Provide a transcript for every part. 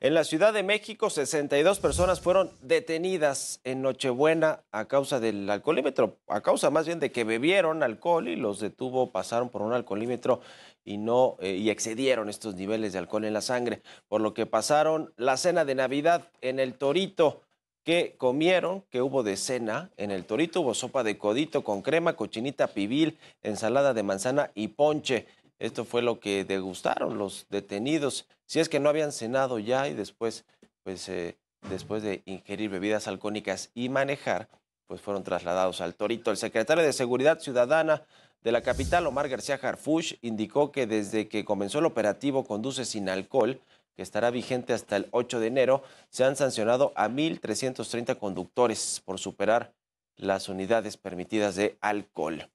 En la Ciudad de México, 62 personas fueron detenidas en Nochebuena a causa del alcoholímetro, a causa más bien de que bebieron alcohol y los detuvo, pasaron por un alcoholímetro y no eh, y excedieron estos niveles de alcohol en la sangre, por lo que pasaron la cena de Navidad en el Torito que comieron, que hubo de cena en el Torito, hubo sopa de codito con crema, cochinita pibil, ensalada de manzana y ponche. Esto fue lo que degustaron los detenidos, si es que no habían cenado ya y después, pues, eh, después de ingerir bebidas alcohólicas y manejar, pues fueron trasladados al Torito. El secretario de Seguridad Ciudadana de la capital, Omar García Harfuch, indicó que desde que comenzó el operativo Conduce sin alcohol, que estará vigente hasta el 8 de enero, se han sancionado a 1.330 conductores por superar las unidades permitidas de alcohol.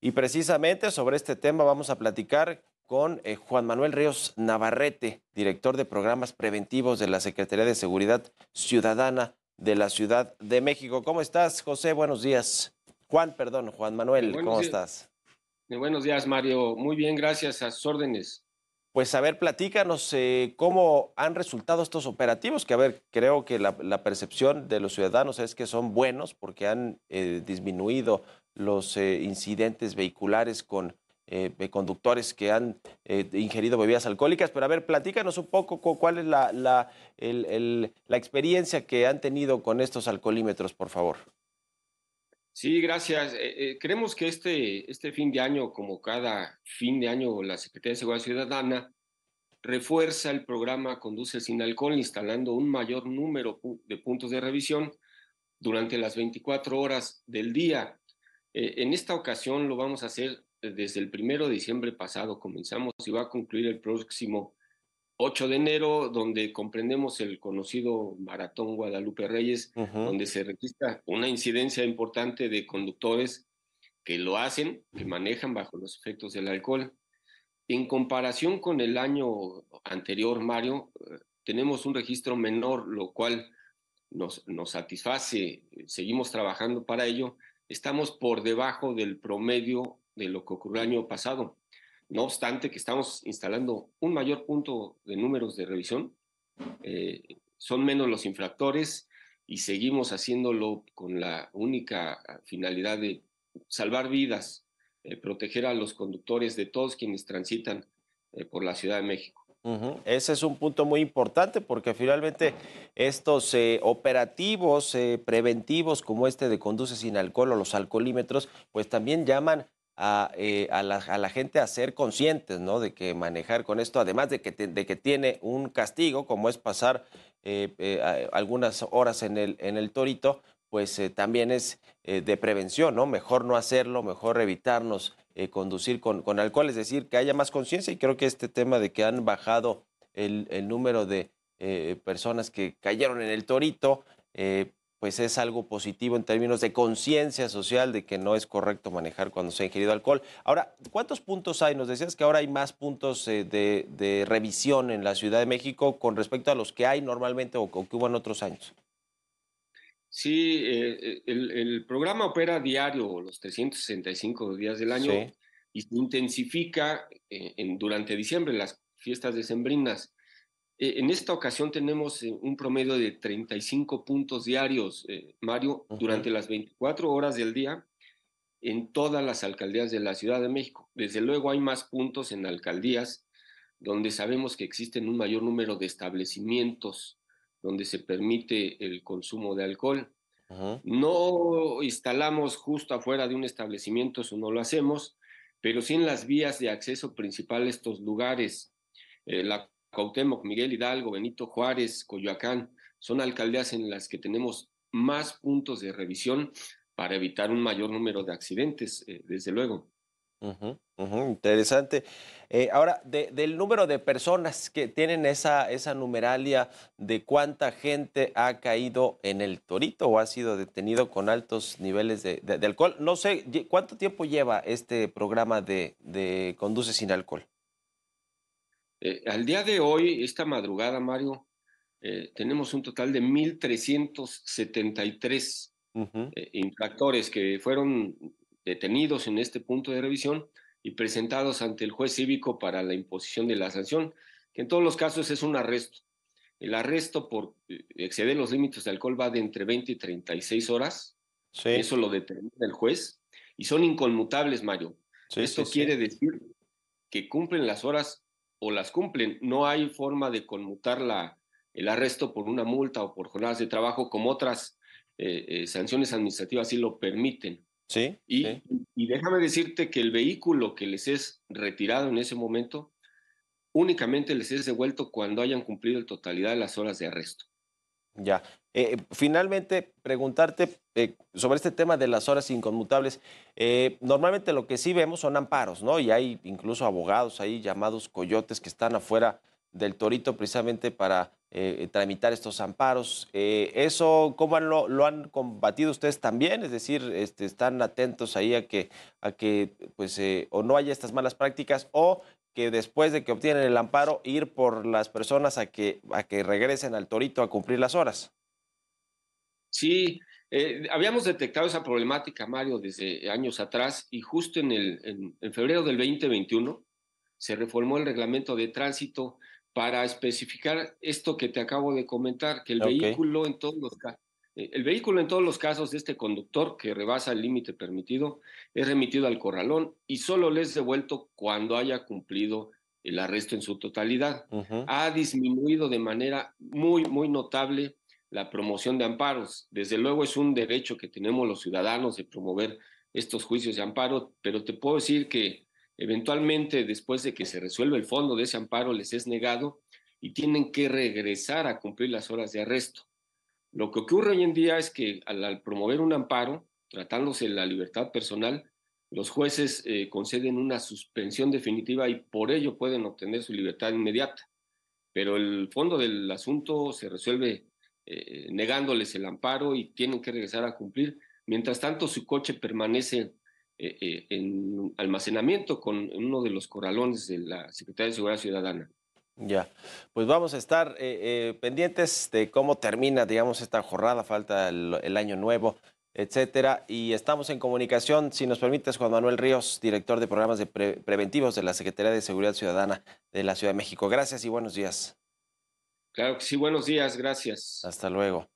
Y precisamente sobre este tema vamos a platicar con eh, Juan Manuel Ríos Navarrete, director de programas preventivos de la Secretaría de Seguridad Ciudadana de la Ciudad de México. ¿Cómo estás, José? Buenos días. Juan, perdón, Juan Manuel, ¿cómo estás? Eh, buenos días, Mario. Muy bien, gracias a sus órdenes. Pues a ver, platícanos eh, cómo han resultado estos operativos, que a ver, creo que la, percepción de los ciudadanos es que son buenos porque han disminuido los eh, incidentes vehiculares con eh, conductores que han eh, ingerido bebidas alcohólicas. Pero a ver, platícanos un poco cuál es la, la, la experiencia que han tenido con estos alcoholímetros, por favor. Sí, gracias. creemos que este, este fin de año, como cada fin de año, la Secretaría de Seguridad Ciudadana refuerza el programa Conduce sin alcohol, instalando un mayor número de puntos de revisión durante las 24 horas del día. Eh, en esta ocasión lo vamos a hacer eh, desde el primero de diciembre pasado, comenzamos y va a concluir el próximo 8 de enero, donde comprendemos el conocido Maratón Guadalupe Reyes, donde se registra una incidencia importante de conductores que lo hacen, que manejan bajo los efectos del alcohol. En comparación con el año anterior, Mario, eh, tenemos un registro menor, lo cual nos satisface, seguimos trabajando para ello, estamos por debajo del promedio de lo que ocurrió el año pasado. No obstante que estamos instalando un mayor punto de números de revisión, eh, son menos los infractores y seguimos haciéndolo con la única ah, finalidad de salvar vidas, eh, proteger a los conductores de todos quienes transitan eh, por la Ciudad de México. Ese es un punto muy importante porque finalmente estos eh, operativos eh, preventivos como este de conduce sin alcohol o los alcoholímetros, pues también llaman eh, a, la, gente a ser conscientes, ¿no? De que manejar con esto, además de que, tiene un castigo, como es pasar algunas horas en el, en el torito, pues eh, también es eh, de prevención, ¿no? Mejor no hacerlo, mejor evitarnos eh, conducir con, alcohol, es decir, que haya más conciencia y creo que este tema de que han bajado el, número de personas que cayeron en el torito, pues es algo positivo en términos de conciencia social de que no es correcto manejar cuando se ha ingerido alcohol. Ahora, ¿cuántos puntos hay? Nos decías que ahora hay más puntos de, revisión en la Ciudad de México con respecto a los que hay normalmente o, o que hubo en otros años. Sí, eh, el, programa opera diario los 365 días del año y se intensifica eh, durante diciembre, las fiestas decembrinas. sembrinas, en esta ocasión tenemos eh, un promedio de 35 puntos diarios, Mario, durante las 24 horas del día en todas las alcaldías de la Ciudad de México. Desde luego hay más puntos en alcaldías donde sabemos que existen un mayor número de establecimientos donde se permite el consumo de alcohol. No instalamos justo afuera de un establecimiento, eso no lo hacemos, pero sí en las vías de acceso principal a estos lugares. Eh, la Cautemoc, Miguel Hidalgo, Benito Juárez, Coyoacán, son alcaldías en las que tenemos más puntos de revisión para evitar un mayor número de accidentes, eh, desde luego interesante. Eh, ahora, del número de personas que tienen esa, esa numeralia de cuánta gente ha caído en el torito o ha sido detenido con altos niveles de, alcohol, no sé, ¿cuánto tiempo lleva este programa de, Conduce sin alcohol? Eh, al día de hoy, esta madrugada, Mario, eh, tenemos un total de 1.373 impactores infractores que fueron detenidos en este punto de revisión y presentados ante el juez cívico para la imposición de la sanción, que en todos los casos es un arresto. El arresto por eh, exceder los límites de alcohol va de entre 20 y 36 horas. Eso lo determina el juez. Y son inconmutables, mayo, Esto quiere decir que cumplen las horas o las cumplen. No hay forma de conmutar la, el arresto por una multa o por jornadas de trabajo como otras eh, eh, sanciones administrativas si lo permiten y, y déjame decirte que el vehículo que les es retirado en ese momento únicamente les es devuelto cuando hayan cumplido la totalidad de las horas de arresto. Ya. Eh, finalmente, preguntarte eh, sobre este tema de las horas inconmutables. Eh, normalmente lo que sí vemos son amparos, ¿no? Y hay incluso abogados ahí llamados coyotes que están afuera del Torito precisamente para eh, tramitar estos amparos. Eh, ¿Eso cómo lo, lo, han combatido ustedes también? Es decir, este, ¿están atentos ahí a que, a que pues, eh, o no haya estas malas prácticas o que después de que obtienen el amparo ir por las personas a que, a que regresen al Torito a cumplir las horas? Sí, habíamos detectado esa problemática, Mario, desde años atrás y justo en, el, en febrero del 2021 se reformó el reglamento de tránsito para especificar esto que te acabo de comentar, que el vehículo en todos los casos... Eh, el vehículo en todos los casos de este conductor que rebasa el límite permitido es remitido al corralón y solo le es devuelto cuando haya cumplido el arresto en su totalidad. Ha disminuido de manera muy, muy notable la promoción de amparos. Desde luego es un derecho que tenemos los ciudadanos de promover estos juicios de amparo, pero te puedo decir que Eventualmente, después de que se resuelve el fondo de ese amparo, les es negado y tienen que regresar a cumplir las horas de arresto. Lo que ocurre hoy en día es que al, promover un amparo, tratándose de la libertad personal, los jueces eh, conceden una suspensión definitiva y por ello pueden obtener su libertad inmediata. Pero el fondo del asunto se resuelve eh, negándoles el amparo y tienen que regresar a cumplir. Mientras tanto, su coche permanece eh, eh, en almacenamiento con uno de los corralones de la Secretaría de Seguridad Ciudadana. Ya, pues vamos a estar eh, eh, pendientes de cómo termina, digamos, esta jornada, falta el, año nuevo, etcétera. Y estamos en comunicación, si nos permites, Juan Manuel Ríos, director de programas preventivos de la Secretaría de Seguridad Ciudadana de la Ciudad de México. Gracias y buenos días. Claro que sí, buenos días, gracias. Hasta luego.